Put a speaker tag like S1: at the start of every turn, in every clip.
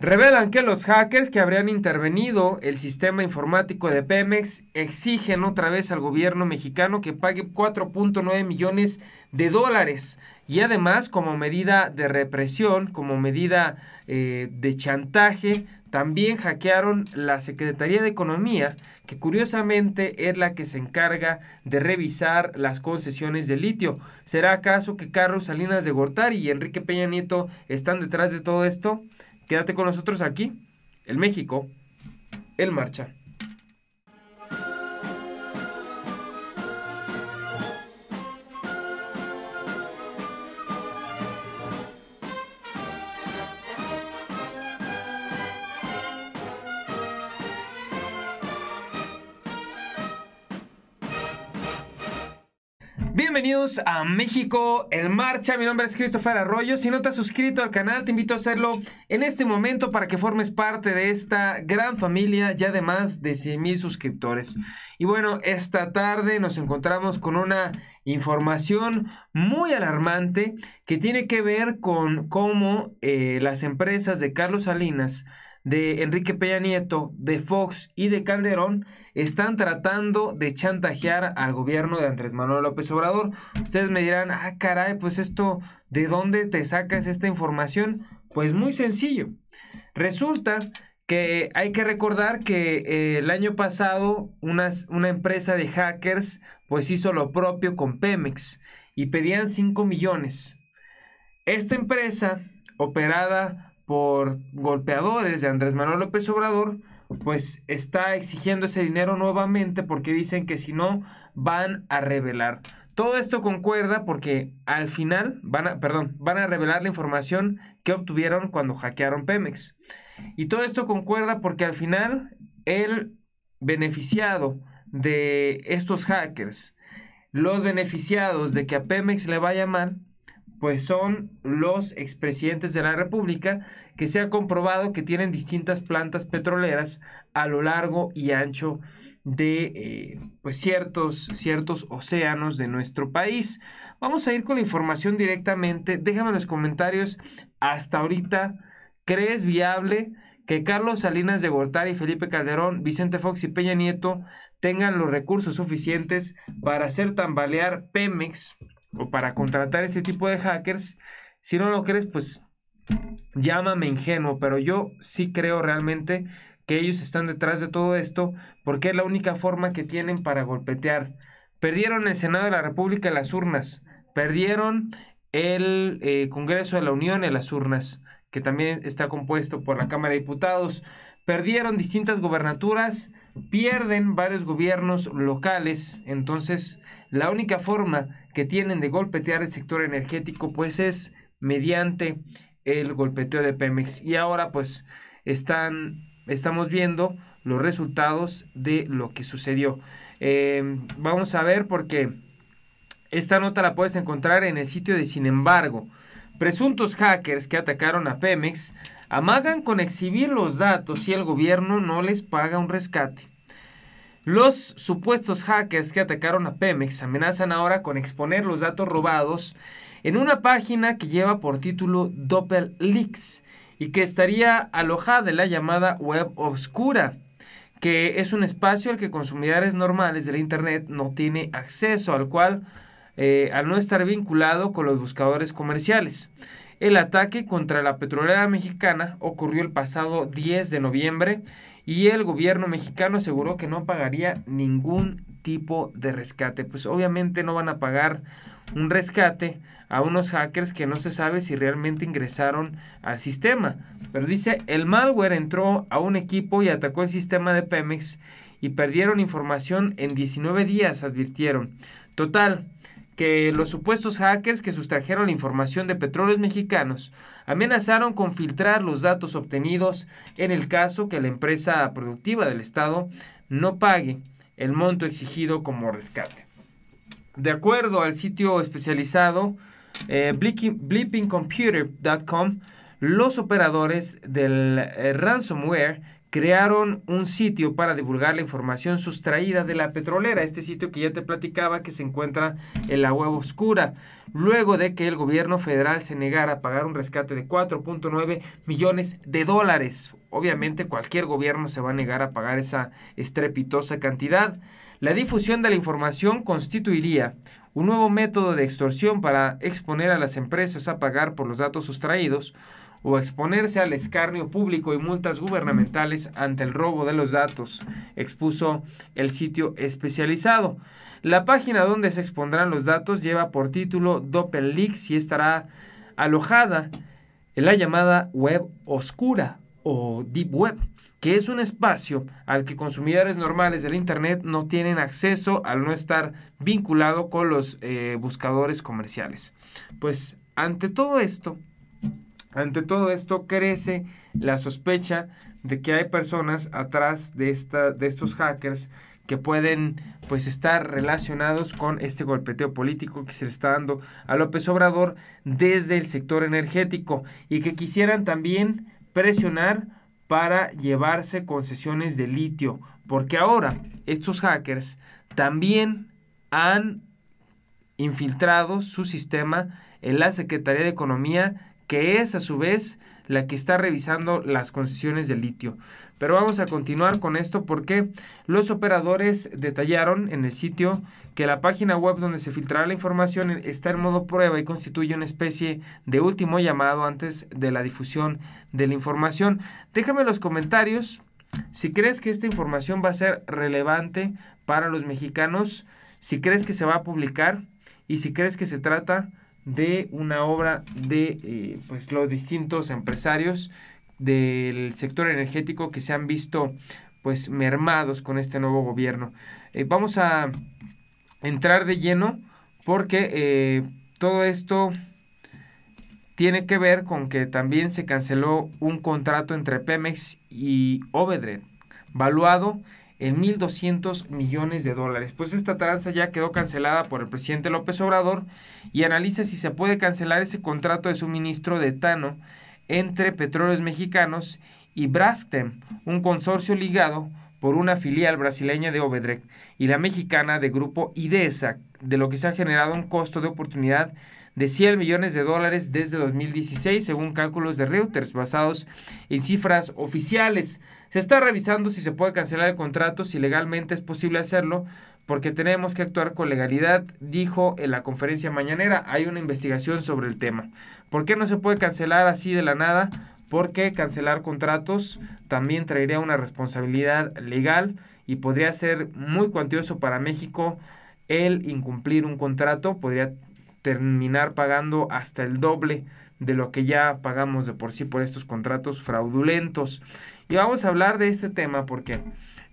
S1: Revelan que los hackers que habrían intervenido el sistema informático de Pemex exigen otra vez al gobierno mexicano que pague 4.9 millones de dólares y además como medida de represión, como medida eh, de chantaje, también hackearon la Secretaría de Economía, que curiosamente es la que se encarga de revisar las concesiones de litio. ¿Será acaso que Carlos Salinas de Gortari y Enrique Peña Nieto están detrás de todo esto? Quédate con nosotros aquí, el México, el marcha. Bienvenidos a México en Marcha. Mi nombre es Christopher Arroyo. Si no te has suscrito al canal, te invito a hacerlo en este momento para que formes parte de esta gran familia ya de más de 100 mil suscriptores. Y bueno, esta tarde nos encontramos con una información muy alarmante que tiene que ver con cómo eh, las empresas de Carlos Salinas de Enrique Peña Nieto, de Fox y de Calderón están tratando de chantajear al gobierno de Andrés Manuel López Obrador. Ustedes me dirán, ah, caray, pues esto, ¿de dónde te sacas esta información? Pues muy sencillo. Resulta que hay que recordar que eh, el año pasado una empresa de hackers pues hizo lo propio con Pemex y pedían 5 millones. Esta empresa, operada por golpeadores de Andrés Manuel López Obrador, pues está exigiendo ese dinero nuevamente porque dicen que si no van a revelar. Todo esto concuerda porque al final van a, perdón, van a revelar la información que obtuvieron cuando hackearon Pemex. Y todo esto concuerda porque al final el beneficiado de estos hackers, los beneficiados de que a Pemex le vaya mal, pues son los expresidentes de la República que se ha comprobado que tienen distintas plantas petroleras a lo largo y ancho de eh, pues ciertos, ciertos océanos de nuestro país. Vamos a ir con la información directamente. Déjame en los comentarios hasta ahorita, ¿crees viable que Carlos Salinas de Gortari, Felipe Calderón, Vicente Fox y Peña Nieto tengan los recursos suficientes para hacer tambalear Pemex o para contratar este tipo de hackers. Si no lo crees, pues llámame ingenuo, pero yo sí creo realmente que ellos están detrás de todo esto porque es la única forma que tienen para golpetear. Perdieron el Senado de la República en las urnas, perdieron el eh, Congreso de la Unión en las urnas, que también está compuesto por la Cámara de Diputados, perdieron distintas gobernaturas, pierden varios gobiernos locales, entonces la única forma que tienen de golpetear el sector energético pues es mediante el golpeteo de Pemex y ahora pues están estamos viendo los resultados de lo que sucedió. Em, vamos a ver porque esta nota la puedes encontrar en el sitio de Sin embargo. Presuntos hackers que atacaron a Pemex Amagan con exhibir los datos si el gobierno no les paga un rescate. Los supuestos hackers que atacaron a Pemex amenazan ahora con exponer los datos robados en una página que lleva por título Doppel Leaks y que estaría alojada en la llamada web obscura, que es un espacio al que consumidores normales del Internet no tiene acceso, al cual eh, al no estar vinculado con los buscadores comerciales. El ataque contra la petrolera mexicana ocurrió el pasado 10 de noviembre y el gobierno mexicano aseguró que no pagaría ningún tipo de rescate. Pues obviamente no van a pagar un rescate a unos hackers que no se sabe si realmente ingresaron al sistema. Pero dice, el malware entró a un equipo y atacó el sistema de Pemex y perdieron información en 19 días, advirtieron. Total, que los supuestos hackers que sustrajeron la información de petróleos mexicanos amenazaron con filtrar los datos obtenidos en el caso que la empresa productiva del Estado no pague el monto exigido como rescate. De acuerdo al sitio especializado eh, blippingcomputer.com, los operadores del eh, ransomware crearon un sitio para divulgar la información sustraída de la petrolera, este sitio que ya te platicaba que se encuentra en la web oscura, luego de que el gobierno federal se negara a pagar un rescate de 4.9 millones de dólares. Obviamente cualquier gobierno se va a negar a pagar esa estrepitosa cantidad. La difusión de la información constituiría un nuevo método de extorsión para exponer a las empresas a pagar por los datos sustraídos o exponerse al escarnio público y multas gubernamentales ante el robo de los datos, expuso el sitio especializado. La página donde se expondrán los datos lleva por título Doppel-Leaks... y estará alojada en la llamada web oscura o deep web, que es un espacio al que consumidores normales del Internet no tienen acceso al no estar vinculado con los eh, buscadores comerciales. Pues ante todo esto, ante todo esto crece la sospecha de que hay personas atrás de, esta, de estos hackers que pueden pues estar relacionados con este golpeteo político que se le está dando a López Obrador desde el sector energético y que quisieran también presionar para llevarse concesiones de litio, porque ahora estos hackers también han infiltrado su sistema en la Secretaría de Economía que es a su vez la que está revisando las concesiones de litio. Pero vamos a continuar con esto porque los operadores detallaron en el sitio que la página web donde se filtrará la información está en modo prueba y constituye una especie de último llamado antes de la difusión de la información. Déjame en los comentarios si crees que esta información va a ser relevante para los mexicanos, si crees que se va a publicar y si crees que se trata de una obra de eh, pues los distintos empresarios del sector energético que se han visto pues mermados con este nuevo gobierno. Eh, vamos a entrar de lleno porque eh, todo esto tiene que ver con que también se canceló un contrato entre Pemex y Obedred, valuado en 1.200 millones de dólares. Pues esta tranza ya quedó cancelada por el presidente López Obrador y analiza si se puede cancelar ese contrato de suministro de etano entre Petróleos Mexicanos y Braskem, un consorcio ligado por una filial brasileña de Obedrec y la mexicana de Grupo IDESA, de lo que se ha generado un costo de oportunidad de 100 millones de dólares desde 2016, según cálculos de Reuters, basados en cifras oficiales. Se está revisando si se puede cancelar el contrato, si legalmente es posible hacerlo, porque tenemos que actuar con legalidad, dijo en la conferencia mañanera. Hay una investigación sobre el tema. ¿Por qué no se puede cancelar así de la nada? Porque cancelar contratos también traería una responsabilidad legal y podría ser muy cuantioso para México el incumplir un contrato, podría terminar pagando hasta el doble de lo que ya pagamos de por sí por estos contratos fraudulentos. Y vamos a hablar de este tema porque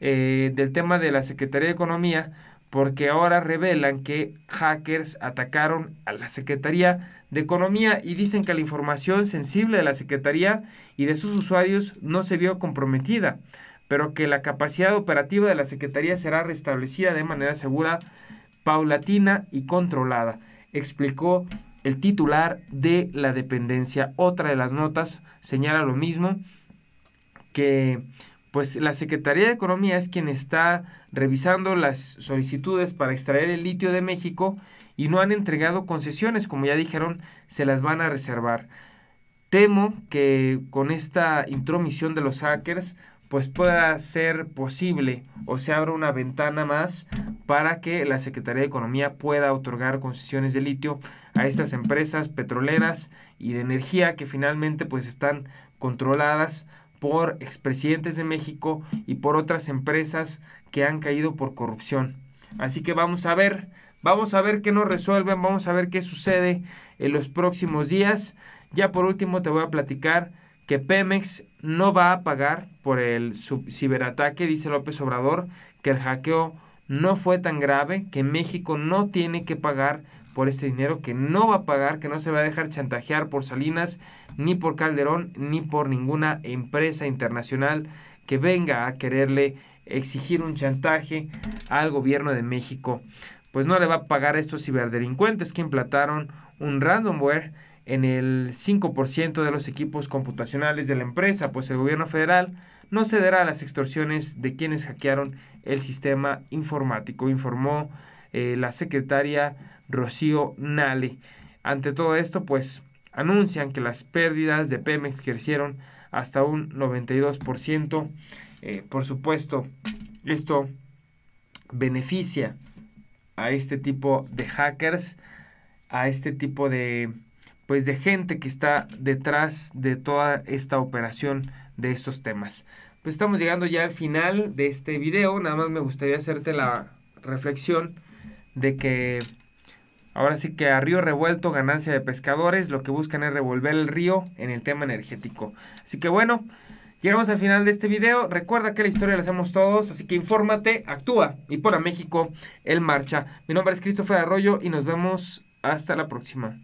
S1: eh, del tema de la Secretaría de Economía, porque ahora revelan que hackers atacaron a la Secretaría de Economía y dicen que la información sensible de la Secretaría y de sus usuarios no se vio comprometida, pero que la capacidad operativa de la Secretaría será restablecida de manera segura, paulatina y controlada explicó el titular de la dependencia. Otra de las notas señala lo mismo, que pues la Secretaría de Economía es quien está revisando las solicitudes para extraer el litio de México y no han entregado concesiones, como ya dijeron, se las van a reservar. Temo que con esta intromisión de los hackers pues pueda ser posible o se abra una ventana más para que la Secretaría de Economía pueda otorgar concesiones de litio a estas empresas petroleras y de energía que finalmente pues están controladas por expresidentes de México y por otras empresas que han caído por corrupción. Así que vamos a ver, vamos a ver qué nos resuelven, vamos a ver qué sucede en los próximos días. Ya por último te voy a platicar que Pemex no va a pagar por el ciberataque, dice López Obrador, que el hackeo no fue tan grave, que México no tiene que pagar por este dinero, que no va a pagar, que no se va a dejar chantajear por Salinas, ni por Calderón, ni por ninguna empresa internacional que venga a quererle exigir un chantaje al gobierno de México. Pues no le va a pagar a estos ciberdelincuentes que implantaron un randomware en el 5% de los equipos computacionales de la empresa, pues el gobierno federal no cederá a las extorsiones de quienes hackearon el sistema informático, informó eh, la secretaria Rocío Nale. Ante todo esto, pues anuncian que las pérdidas de Pemex crecieron hasta un 92%. Eh, por supuesto, esto beneficia a este tipo de hackers, a este tipo de pues de gente que está detrás de toda esta operación de estos temas. Pues estamos llegando ya al final de este video, nada más me gustaría hacerte la reflexión de que ahora sí que a río revuelto ganancia de pescadores, lo que buscan es revolver el río en el tema energético. Así que bueno, llegamos al final de este video, recuerda que la historia la hacemos todos, así que infórmate, actúa y por a México el marcha. Mi nombre es Cristóbal Arroyo y nos vemos hasta la próxima.